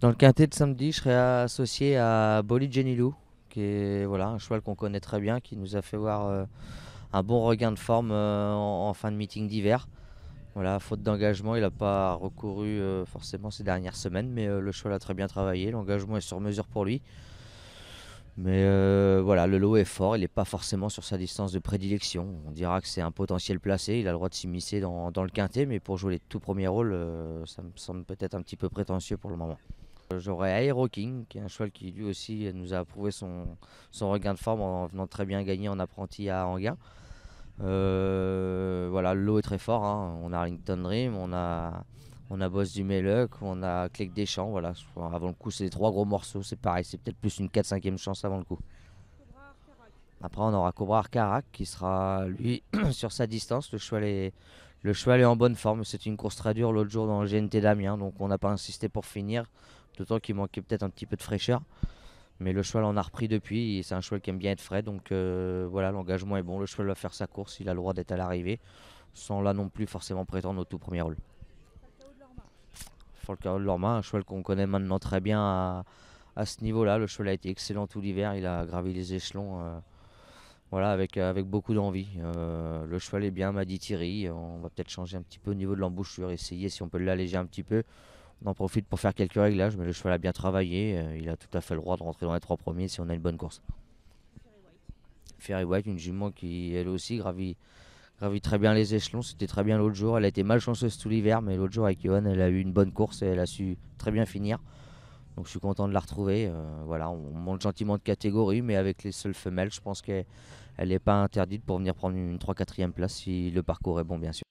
Dans le quintet de samedi, je serai associé à Bolly Lou, qui est voilà, un cheval qu'on connaît très bien, qui nous a fait voir euh, un bon regain de forme euh, en, fin de meeting d'hiver. Voilà, faute d'engagement, il n'a pas recouru euh, forcément ces dernières semaines, mais le cheval a très bien travaillé, l'engagement est sur mesure pour lui. Mais voilà, le lot est fort, il n'est pas forcément sur sa distance de prédilection. On dira que c'est un potentiel placé, il a le droit de s'immiscer dans, dans, le quintet, mais pour jouer les tout premiers rôles, ça me semble peut-être un petit peu prétentieux pour le moment. Euh, j'aurais Aero King, qui est un cheval qui lui aussi nous a prouvé son, regain de forme en venant très bien gagner en apprenti à Anguin. Euh, voilà, l'eau est très fort. Hein. On a Arlington Dream, on a, on a Boss du Melec, on a Clec des Champs. Voilà. Avant le coup, c'est les trois gros morceaux, c'est pareil. C'est peut-être plus une 4 5 ème chance avant le coup. Après, on aura Cobra Arcarac qui sera, lui, sur sa distance. Le cheval est, le cheval est en bonne forme. C'est une course très dure l'autre jour dans le GNT d'Amiens, donc on n'a pas insisté pour finir. D'autant qu'il manquait peut-être un petit peu de fraîcheur. Mais le cheval en a repris depuis. C'est un cheval qui aime bien être frais. Donc euh, voilà, l'engagement est bon. Le cheval va faire sa course. Il a le droit d'être à l'arrivée. Sans là non plus forcément prétendre au tout premier rôle. Falcao de Lorma, un cheval qu'on connaît maintenant très bien à, ce niveau-là. Le cheval a été excellent tout l'hiver. Il a gravi les échelons. Euh, voilà, avec, avec beaucoup d'envie. Euh, le cheval est bien, m'a dit Thierry. On va peut-être changer un petit peu au niveau de l'embouchure, essayer si on peut l'alléger un petit peu. On en profite pour faire quelques réglages, hein. mais le cheval a bien travaillé. Euh, il a tout à fait le droit de rentrer dans les trois premiers si on a une bonne course. Ferry White, une jument qui elle aussi gravit, très bien les échelons. C'était très bien l'autre jour. Elle a été malchanceuse tout l'hiver, mais l'autre jour avec Johan, elle a eu une bonne course et elle a su très bien finir. Donc je suis content de la retrouver. Euh, voilà, on monte gentiment de catégorie, mais avec les seules femelles, je pense qu'elle n'est pas interdite pour venir prendre une 3-4e place si le parcours est bon, bien sûr.